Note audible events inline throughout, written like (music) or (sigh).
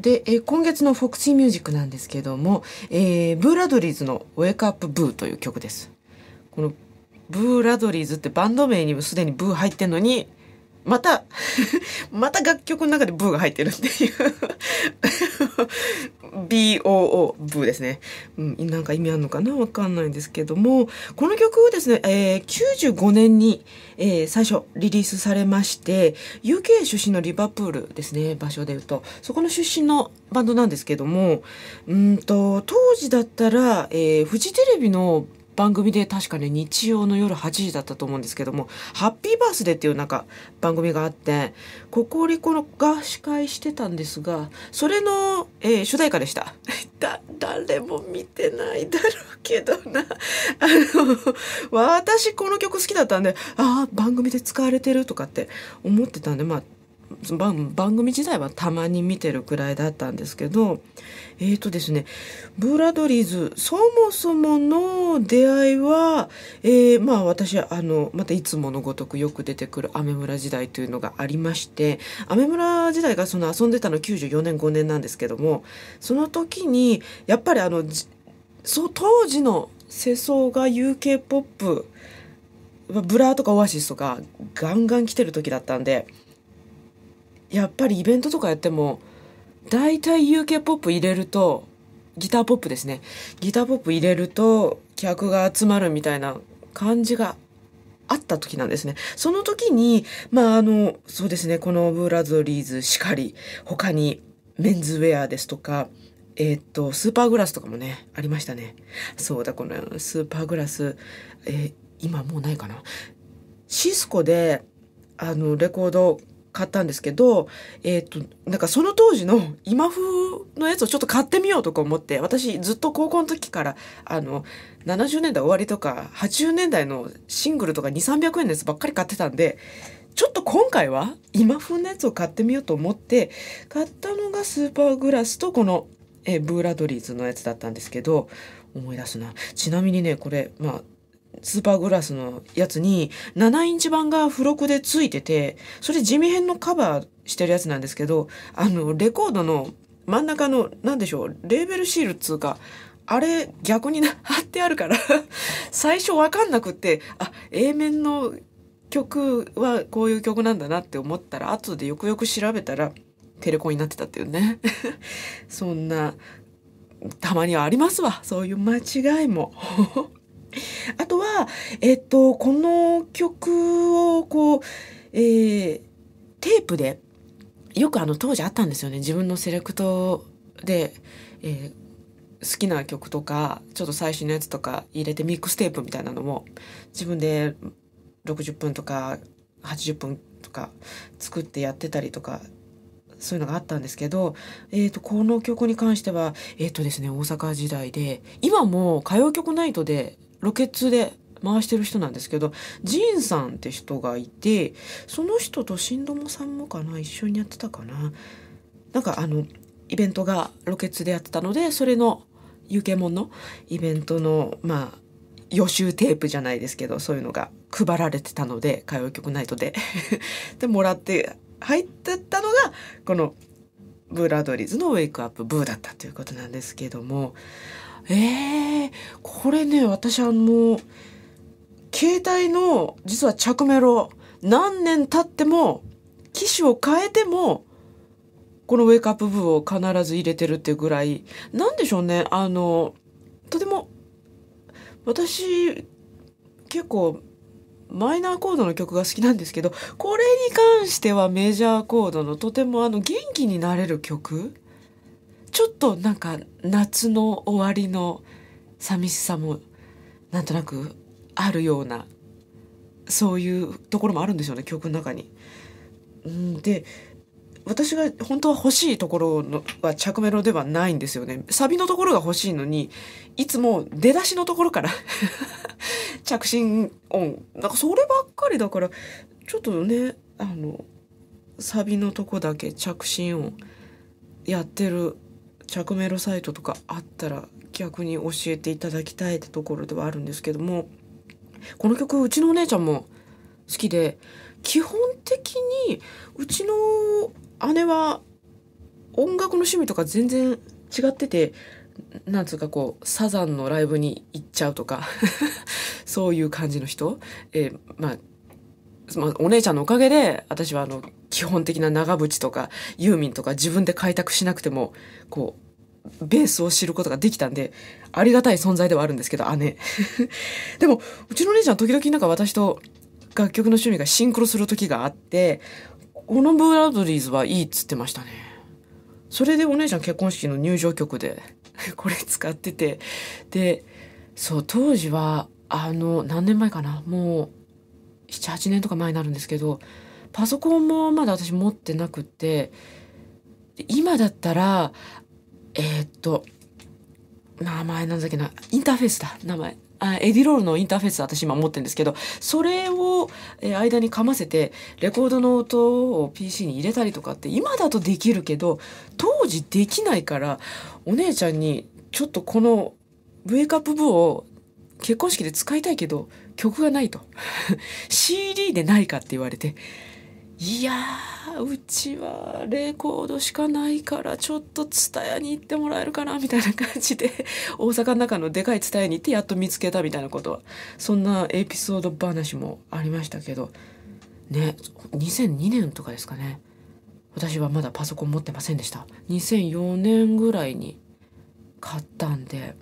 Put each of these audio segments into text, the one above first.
で、え今月のフォクシーミュージックなんですけども、えー、ブーラドリーズのウェイクアップブー」という曲です。このブーラドリーズってバンド名にもすでにブー入ってんのに、また (laughs) また楽曲の中でブーが入ってるっていう COO 部ですね、うん、なんか意味あるのかなわかんないんですけどもこの曲をですね、えー、95年に、えー、最初リリースされまして UK 出身のリバプールですね場所でいうとそこの出身のバンドなんですけどもうんと当時だったら、えー、フジテレビの番組で確かね日曜の夜8時だったと思うんですけども「ハッピーバースデー」っていうなんか番組があってココリコが司会してたんですがそれの、えー、主題歌でした。(laughs) だ誰も見てないだろうけどなあの私この曲好きだったんでああ番組で使われてるとかって思ってたんでまあ番組自体はたまに見てるくらいだったんですけどえっ、ー、とですねブラドリーズそもそもの出会いは、えー、まあ私あのまたいつものごとくよく出てくるアメ村時代というのがありましてアメ村時代がその遊んでたの94年5年なんですけどもその時にやっぱりあのそ当時の世相が UK ポップブラーとかオアシスとかガンガン来てる時だったんでやっぱりイベントとかやっても大体 UK ポップ入れるとギターポップですねギターポップ入れると客が集まるみたいな感じがあった時なんですね。その時に、まあ、あの、そうですね、このブラゾリーズしかり、他にメンズウェアですとか、えー、っと、スーパーグラスとかもね、ありましたね。そうだ、このスーパーグラス、えー、今もうないかな。シスコで、あの、レコード買ったんですけど、えっ、ー、と、なんかその当時の (laughs) 今風のやつをちょっと買ってみようとか思って、私ずっと高校の時から、あの、70年代終わりとか、80年代のシングルとか2、300円のやつばっかり買ってたんで、ちょっと今回は今風のやつを買ってみようと思って、買ったのがスーパーグラスとこの、えー、ブーラドリーズのやつだったんですけど、思い出すな。ちなみにね、これ、まあ、スーパーグラスのやつに7インチ版が付録で付いてて、それ地味編のカバーしてるやつなんですけど、あの、レコードの真ん中の、何でしょう、レーベルシールっつうか、あれ逆にな (laughs) 貼ってあるから (laughs) 最初わかんなくって、あ、A 面の曲はこういう曲なんだなって思ったら、後でよくよく調べたら、テレコになってたっていうね。(laughs) そんな、たまにはありますわ。そういう間違いも。えっと、この曲をこう、えー、テープでよくあの当時あったんですよね自分のセレクトで、えー、好きな曲とかちょっと最新のやつとか入れてミックステープみたいなのも自分で60分とか80分とか作ってやってたりとかそういうのがあったんですけど、えーと、この曲に関してはえっ、ー、とですね大阪時代で今も歌謡曲ナイトでロケッツで回してる人なんですけどジーンさんって人がいてその人と新友さんもかな一緒にやってたかななんかあのイベントがロケツでやってたのでそれの湯気門のイベントのまあ予習テープじゃないですけどそういうのが配られてたので歌謡曲ナイトで (laughs) でもらって入ってったのがこのブーラドリーズの「ウェイクアップブー」だったということなんですけどもえー、これね私あの携帯の実は着メロ何年経っても機種を変えてもこのウェイクアップブーを必ず入れてるってぐらいなんでしょうねあのとても私結構マイナーコードの曲が好きなんですけどこれに関してはメジャーコードのとてもあの元気になれる曲ちょっとなんか夏の終わりの寂しさもなんとなくあるようなそういうところもあるんでしょうね曲の中に。んで私が本当は欲しいところのは着メロではないんですよね。サビのところが欲しいのに、いつも出だしのところから (laughs) 着信音。なんかそればっかりだから、ちょっとね、あの、サビのとこだけ着信音やってる着メロサイトとかあったら逆に教えていただきたいってところではあるんですけども、この曲うちのお姉ちゃんも好きで基本的にうちの姉は音楽の趣味とか全然違っててなんつうかこうサザンのライブに行っちゃうとか (laughs) そういう感じの人、えー、まあまあ、お姉ちゃんのおかげで、私はあの、基本的な長渕とか、ユーミンとか自分で開拓しなくても、こう、ベースを知ることができたんで、ありがたい存在ではあるんですけど、姉。(laughs) でも、うちの姉ちゃん時々なんか私と楽曲の趣味がシンクロする時があって、このブラドリーズはいいっつってましたね。それでお姉ちゃん結婚式の入場曲で (laughs) これ使ってて、で、そう、当時は、あの、何年前かなもう、7、8年とか前になるんですけど、パソコンもまだ私持ってなくて、今だったらえー、っと、名前なんだっけな、インターフェースだ、名前。あエディロールのインターフェース私今持ってるんですけど、それを、え間に噛ませて、レコードの音を PC に入れたりとかって今だとできるけど、当時できないから、お姉ちゃんにちょっとこのウェイクアップ部を結婚式で使いたいけど、曲がないと。CD (laughs) でないかって言われて、いやうちはレコードしかないからちょっと蔦屋に行ってもらえるかなみたいな感じで (laughs) 大阪の中のでかい蔦屋に行ってやっと見つけたみたいなことはそんなエピソード話もありましたけどね2002年とかですかね私はまだパソコン持ってませんでした2004年ぐらいに買ったんで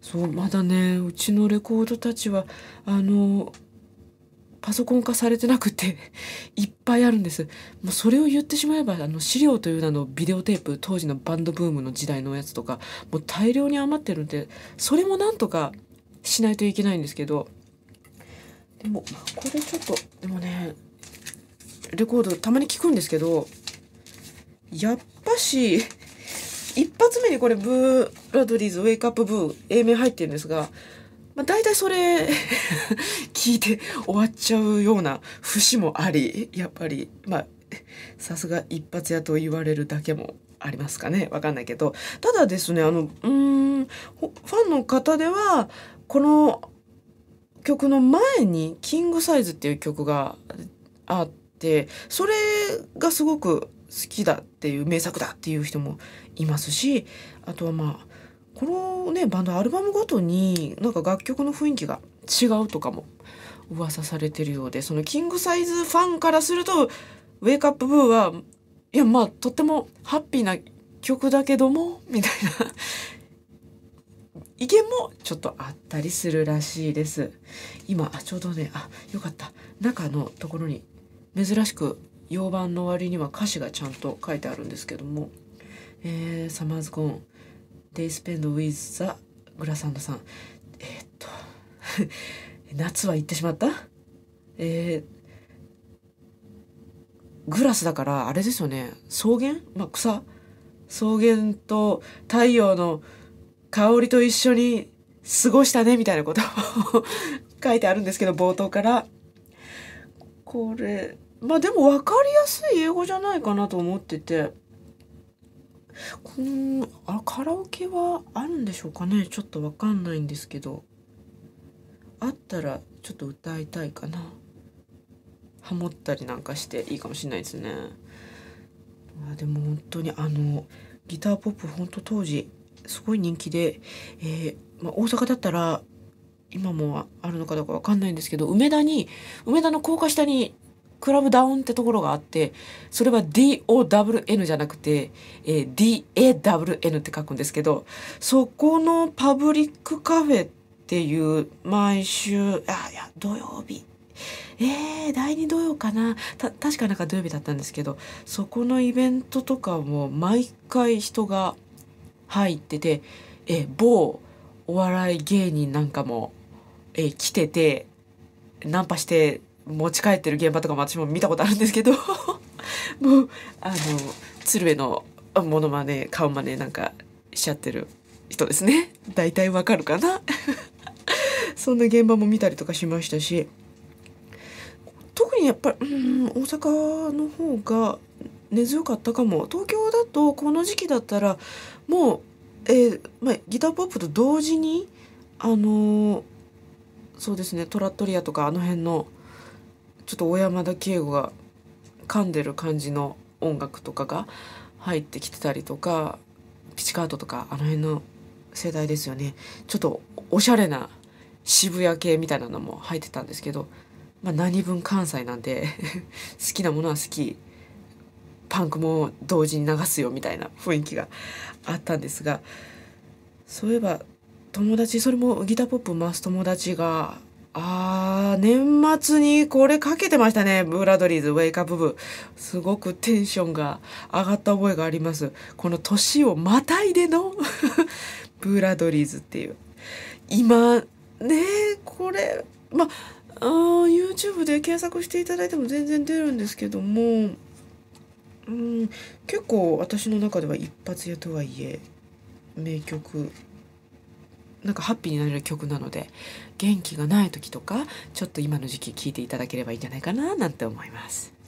そうまだねうちのレコードたちはあのパソコン化されてなくて (laughs) いっぱいあるんです。もうそれを言ってしまえば、あの資料という名のビデオテープ、当時のバンドブームの時代のやつとか、もう大量に余ってるんで、それもなんとかしないといけないんですけど、でも、これちょっと、でもね、レコードたまに聞くんですけど、やっぱし、一発目にこれ、ブー、ラドリーズ、ウェイクアップブー、A 面入ってるんですが、まあ、大体それ (laughs) 聞いて終わっちゃうような節もありやっぱりまあさすが一発屋と言われるだけもありますかねわかんないけどただですねあのうんファンの方ではこの曲の前に「キングサイズ」っていう曲があってそれがすごく好きだっていう名作だっていう人もいますしあとはまあこのねバンドアルバムごとになんか楽曲の雰囲気が違うとかも噂されてるようでそのキングサイズファンからすると「ウェイクアップブーは」いやまあとってもハッピーな曲だけどもみたいな意見もちょっとあったりするらしいです今ちょうどねあよかった中のところに珍しく洋版の割には歌詞がちゃんと書いてあるんですけども「えー、サマーズコーン They spend with the グラサンドさん。えー、っと (laughs) 夏は行ってしまったえー、グラスだからあれですよね草原、まあ草、草草原と太陽の香りと一緒に過ごしたねみたいなことを (laughs) 書いてあるんですけど冒頭からこれまあでも分かりやすい英語じゃないかなと思っててこのあカラオケはあるんでしょうかねちょっとわかんないんですけどあったらちょっと歌いたいかなハモったりなんかしていいかもしれないですねあでも本当にあのギターポップ本当当時すごい人気で、えー、まあ、大阪だったら今もあるのかどうかわかんないんですけど梅田に梅田の高架下にクラブダウンってところがあって、それは DOWN じゃなくて、えー、DAWN って書くんですけど、そこのパブリックカフェっていう、毎週、あ、いや、土曜日。えー、第2土曜かなた確かなんか土曜日だったんですけどそこのイベントとかも毎回人が入ってて、え某お笑い芸人なんかも、えー、来ててナンパして持ち帰ってる現場とかも私も見たことあるんですけど (laughs) もうあの鶴瓶のモノマネ顔マネなんかしちゃってる人ですね大体わかるかな (laughs) そんな現場も見たりとかしましたし特にやっぱりうん大阪の方が根強かったかも東京だとこの時期だったらもう、えー、まあ、ギターポップと同時にあのー、そうですねトラットリアとかあの辺の。ちょっと小山田圭吾が噛んでる感じの音楽とかが入ってきてたりとかピチカートとかあの辺の世代ですよねちょっとおしゃれな渋谷系みたいなのも入ってたんですけど、まあ、何分関西なんで (laughs) 好きなものは好きパンクも同時に流すよみたいな雰囲気があったんですがそういえば友達それもギターポップを回す友達があー、年末にこれかけてましたね。ブラドリーズウェイクアップ部。すごくテンションが上がった覚えがあります。この年をまたいでの (laughs) ブラドリーズっていう。今、ねこれ、まあ、YouTube で検索していただいても全然出るんですけども、うん、結構私の中では一発屋とはいえ、名曲なんかハッピーになれる曲なので元気がない時とかちょっと今の時期聞いていただければいいんじゃないかななんて思います。